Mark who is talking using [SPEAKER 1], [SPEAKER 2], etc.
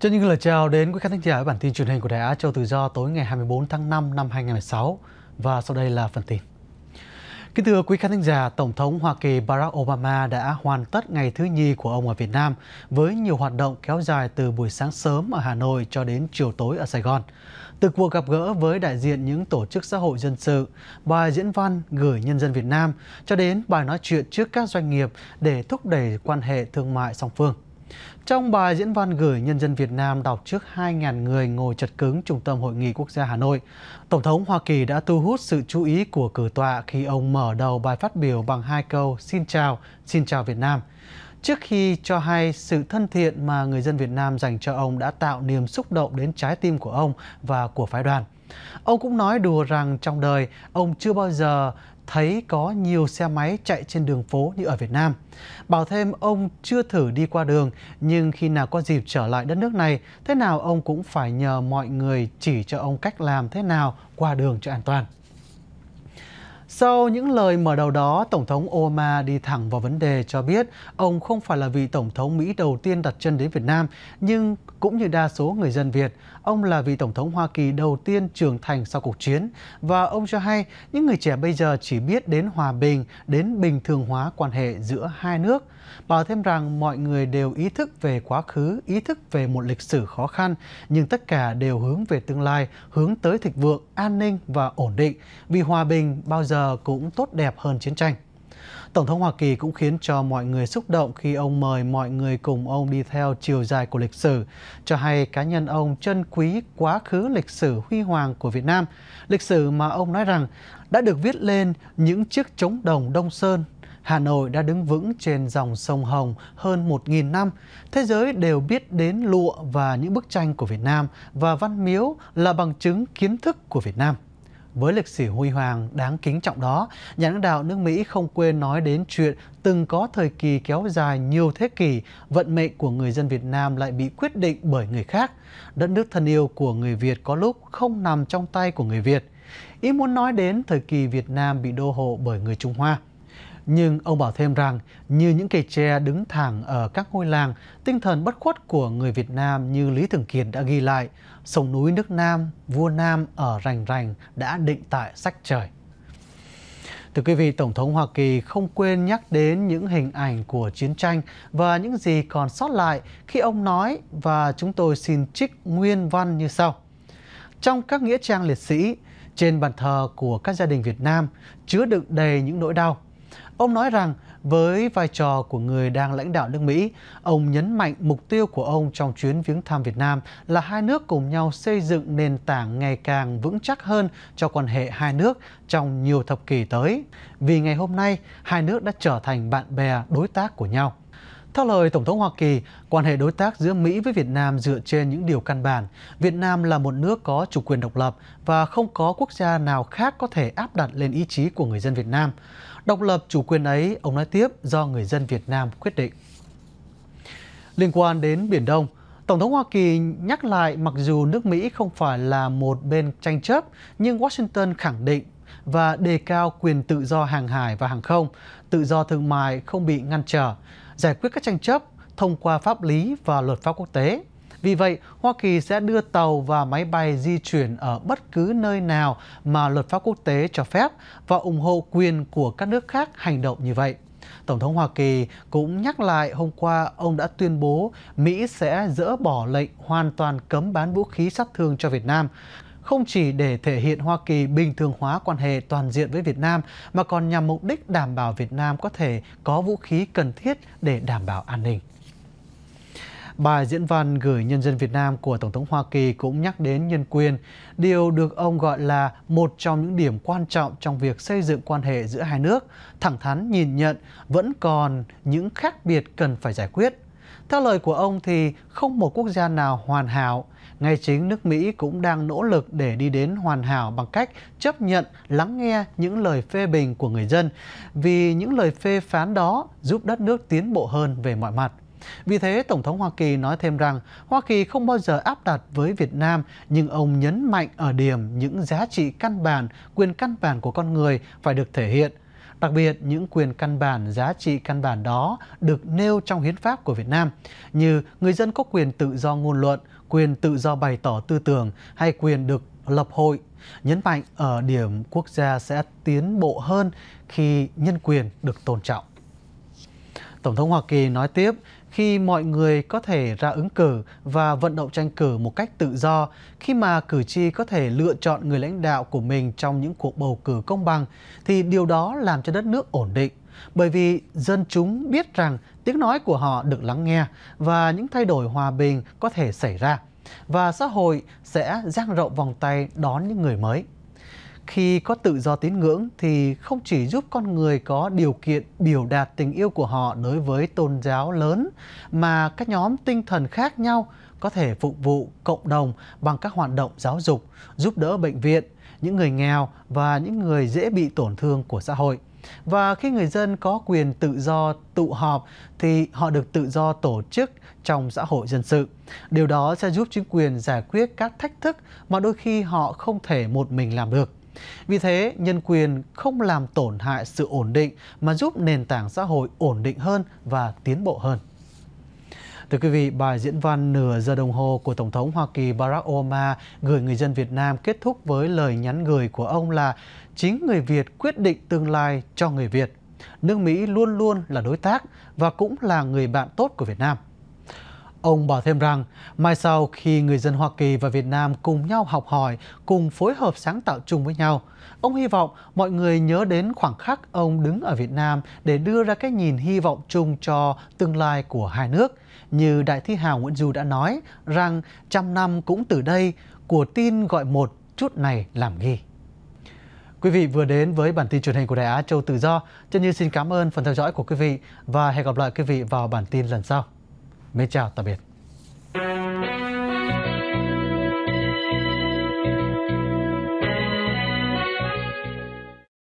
[SPEAKER 1] Chân những lời chào đến quý khán thính giả với bản tin truyền hình của Đài Á Châu Tự Do tối ngày 24 tháng 5 năm 2016 và sau đây là phần tin. Kính thưa quý khán thính giả, Tổng thống Hoa Kỳ Barack Obama đã hoàn tất ngày thứ nhì của ông ở Việt Nam với nhiều hoạt động kéo dài từ buổi sáng sớm ở Hà Nội cho đến chiều tối ở Sài Gòn. Từ cuộc gặp gỡ với đại diện những tổ chức xã hội dân sự, bài diễn văn gửi nhân dân Việt Nam cho đến bài nói chuyện trước các doanh nghiệp để thúc đẩy quan hệ thương mại song phương. Trong bài diễn văn gửi nhân dân Việt Nam đọc trước 2.000 người ngồi chật cứng Trung tâm Hội nghị Quốc gia Hà Nội, Tổng thống Hoa Kỳ đã thu hút sự chú ý của cử tọa khi ông mở đầu bài phát biểu bằng hai câu Xin chào, xin chào Việt Nam. Trước khi cho hay sự thân thiện mà người dân Việt Nam dành cho ông đã tạo niềm xúc động đến trái tim của ông và của phái đoàn – Ông cũng nói đùa rằng trong đời ông chưa bao giờ thấy có nhiều xe máy chạy trên đường phố như ở Việt Nam. Bảo thêm ông chưa thử đi qua đường, nhưng khi nào có dịp trở lại đất nước này, thế nào ông cũng phải nhờ mọi người chỉ cho ông cách làm thế nào qua đường cho an toàn. Sau những lời mở đầu đó, Tổng thống Obama đi thẳng vào vấn đề cho biết ông không phải là vị Tổng thống Mỹ đầu tiên đặt chân đến Việt Nam, nhưng cũng như đa số người dân Việt, ông là vị Tổng thống Hoa Kỳ đầu tiên trưởng thành sau cuộc chiến. Và ông cho hay những người trẻ bây giờ chỉ biết đến hòa bình, đến bình thường hóa quan hệ giữa hai nước. Bảo thêm rằng mọi người đều ý thức về quá khứ, ý thức về một lịch sử khó khăn, nhưng tất cả đều hướng về tương lai, hướng tới thịnh vượng, an ninh và ổn định. Vì hòa bình bao giờ giờ cũng tốt đẹp hơn chiến tranh. Tổng thống Hoa Kỳ cũng khiến cho mọi người xúc động khi ông mời mọi người cùng ông đi theo chiều dài của lịch sử, cho hay cá nhân ông trân quý quá khứ lịch sử huy hoàng của Việt Nam, lịch sử mà ông nói rằng đã được viết lên những chiếc trống đồng Đông Sơn. Hà Nội đã đứng vững trên dòng sông Hồng hơn 1.000 năm. Thế giới đều biết đến lụa và những bức tranh của Việt Nam và văn miếu là bằng chứng kiến thức của Việt Nam. Với lịch sử huy hoàng đáng kính trọng đó, nhà lãnh đạo nước Mỹ không quên nói đến chuyện từng có thời kỳ kéo dài nhiều thế kỷ, vận mệnh của người dân Việt Nam lại bị quyết định bởi người khác. Đất nước thân yêu của người Việt có lúc không nằm trong tay của người Việt. Ý muốn nói đến thời kỳ Việt Nam bị đô hộ bởi người Trung Hoa – nhưng ông bảo thêm rằng, như những cây tre đứng thẳng ở các ngôi làng, tinh thần bất khuất của người Việt Nam như Lý Thường Kiệt đã ghi lại, sông núi nước Nam, vua Nam ở rành rành đã định tại sách trời. Thưa quý vị, Tổng thống Hoa Kỳ không quên nhắc đến những hình ảnh của chiến tranh và những gì còn sót lại khi ông nói và chúng tôi xin trích nguyên văn như sau. Trong các nghĩa trang liệt sĩ, trên bàn thờ của các gia đình Việt Nam chứa đựng đầy những nỗi đau, Ông nói rằng với vai trò của người đang lãnh đạo nước Mỹ, ông nhấn mạnh mục tiêu của ông trong chuyến viếng thăm Việt Nam là hai nước cùng nhau xây dựng nền tảng ngày càng vững chắc hơn cho quan hệ hai nước trong nhiều thập kỷ tới. Vì ngày hôm nay, hai nước đã trở thành bạn bè đối tác của nhau. Theo lời Tổng thống Hoa Kỳ, quan hệ đối tác giữa Mỹ với Việt Nam dựa trên những điều căn bản. Việt Nam là một nước có chủ quyền độc lập và không có quốc gia nào khác có thể áp đặt lên ý chí của người dân Việt Nam. Độc lập chủ quyền ấy, ông nói tiếp, do người dân Việt Nam quyết định. Liên quan đến Biển Đông, Tổng thống Hoa Kỳ nhắc lại mặc dù nước Mỹ không phải là một bên tranh chấp, nhưng Washington khẳng định và đề cao quyền tự do hàng hải và hàng không, tự do thương mại không bị ngăn trở, giải quyết các tranh chấp thông qua pháp lý và luật pháp quốc tế. Vì vậy, Hoa Kỳ sẽ đưa tàu và máy bay di chuyển ở bất cứ nơi nào mà luật pháp quốc tế cho phép và ủng hộ quyền của các nước khác hành động như vậy. Tổng thống Hoa Kỳ cũng nhắc lại hôm qua ông đã tuyên bố Mỹ sẽ dỡ bỏ lệnh hoàn toàn cấm bán vũ khí sát thương cho Việt Nam không chỉ để thể hiện Hoa Kỳ bình thường hóa quan hệ toàn diện với Việt Nam mà còn nhằm mục đích đảm bảo Việt Nam có thể có vũ khí cần thiết để đảm bảo an ninh. Bài diễn văn gửi nhân dân Việt Nam của Tổng thống Hoa Kỳ cũng nhắc đến nhân quyền, điều được ông gọi là một trong những điểm quan trọng trong việc xây dựng quan hệ giữa hai nước, thẳng thắn nhìn nhận vẫn còn những khác biệt cần phải giải quyết. Theo lời của ông thì không một quốc gia nào hoàn hảo, ngay chính nước Mỹ cũng đang nỗ lực để đi đến hoàn hảo bằng cách chấp nhận lắng nghe những lời phê bình của người dân, vì những lời phê phán đó giúp đất nước tiến bộ hơn về mọi mặt. Vì thế, Tổng thống Hoa Kỳ nói thêm rằng Hoa Kỳ không bao giờ áp đặt với Việt Nam, nhưng ông nhấn mạnh ở điểm những giá trị căn bản, quyền căn bản của con người phải được thể hiện. Đặc biệt, những quyền căn bản, giá trị căn bản đó được nêu trong hiến pháp của Việt Nam, như người dân có quyền tự do ngôn luận, quyền tự do bày tỏ tư tưởng hay quyền được lập hội nhấn mạnh ở điểm quốc gia sẽ tiến bộ hơn khi nhân quyền được tôn trọng. Tổng thống Hoa Kỳ nói tiếp, khi mọi người có thể ra ứng cử và vận động tranh cử một cách tự do, khi mà cử tri có thể lựa chọn người lãnh đạo của mình trong những cuộc bầu cử công bằng thì điều đó làm cho đất nước ổn định bởi vì dân chúng biết rằng tiếng nói của họ được lắng nghe và những thay đổi hòa bình có thể xảy ra và xã hội sẽ dang rộng vòng tay đón những người mới khi có tự do tín ngưỡng thì không chỉ giúp con người có điều kiện biểu đạt tình yêu của họ đối với tôn giáo lớn mà các nhóm tinh thần khác nhau có thể phục vụ cộng đồng bằng các hoạt động giáo dục, giúp đỡ bệnh viện, những người nghèo và những người dễ bị tổn thương của xã hội. Và khi người dân có quyền tự do tụ họp thì họ được tự do tổ chức trong xã hội dân sự. Điều đó sẽ giúp chính quyền giải quyết các thách thức mà đôi khi họ không thể một mình làm được. Vì thế, nhân quyền không làm tổn hại sự ổn định mà giúp nền tảng xã hội ổn định hơn và tiến bộ hơn. Thưa quý vị, bài diễn văn nửa giờ đồng hồ của Tổng thống Hoa Kỳ Barack Obama gửi người dân Việt Nam kết thúc với lời nhắn gửi của ông là chính người Việt quyết định tương lai cho người Việt. Nước Mỹ luôn luôn là đối tác và cũng là người bạn tốt của Việt Nam. Ông bỏ thêm rằng, mai sau khi người dân Hoa Kỳ và Việt Nam cùng nhau học hỏi, cùng phối hợp sáng tạo chung với nhau, ông hy vọng mọi người nhớ đến khoảng khắc ông đứng ở Việt Nam để đưa ra cái nhìn hy vọng chung cho tương lai của hai nước. Như Đại thi hào Nguyễn Du đã nói rằng trăm năm cũng từ đây, của tin gọi một chút này làm ghi. Quý vị vừa đến với bản tin truyền hình của Đài Á Châu Tự Do. Chân Như xin cảm ơn phần theo dõi của quý vị và hẹn gặp lại quý vị vào bản tin lần sau mến chào tạm biệt